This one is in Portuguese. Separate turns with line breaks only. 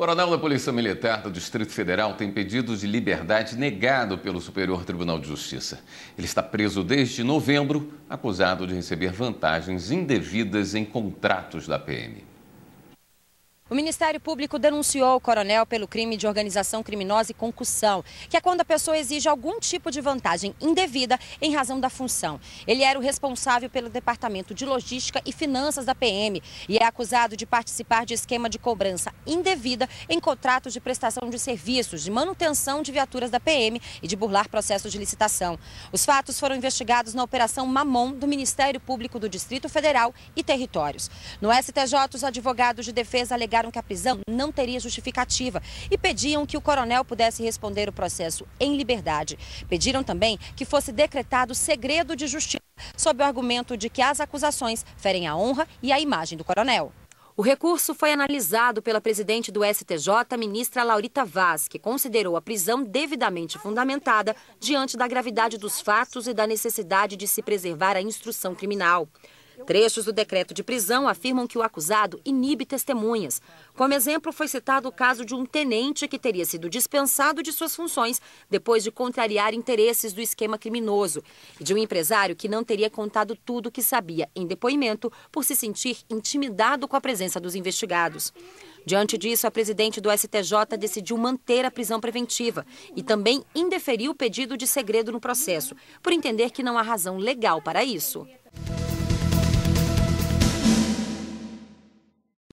Coronel da Polícia Militar do Distrito Federal tem pedido de liberdade negado pelo Superior Tribunal de Justiça. Ele está preso desde novembro, acusado de receber vantagens indevidas em contratos da PM.
O Ministério Público denunciou o coronel pelo crime de organização criminosa e concussão, que é quando a pessoa exige algum tipo de vantagem indevida em razão da função. Ele era o responsável pelo Departamento de Logística e Finanças da PM e é acusado de participar de esquema de cobrança indevida em contratos de prestação de serviços, de manutenção de viaturas da PM e de burlar processos de licitação. Os fatos foram investigados na Operação Mamon do Ministério Público do Distrito Federal e Territórios. No STJ, os advogados de defesa alegaram alegaram que a prisão não teria justificativa e pediam que o coronel pudesse responder o processo em liberdade. Pediram também que fosse decretado segredo de justiça, sob o argumento de que as acusações ferem a honra e a imagem do coronel. O recurso foi analisado pela presidente do STJ, ministra Laurita Vaz, que considerou a prisão devidamente fundamentada diante da gravidade dos fatos e da necessidade de se preservar a instrução criminal. Trechos do decreto de prisão afirmam que o acusado inibe testemunhas. Como exemplo, foi citado o caso de um tenente que teria sido dispensado de suas funções depois de contrariar interesses do esquema criminoso, e de um empresário que não teria contado tudo o que sabia em depoimento por se sentir intimidado com a presença dos investigados. Diante disso, a presidente do STJ decidiu manter a prisão preventiva e também indeferiu o pedido de segredo no processo, por entender que não há razão legal para isso.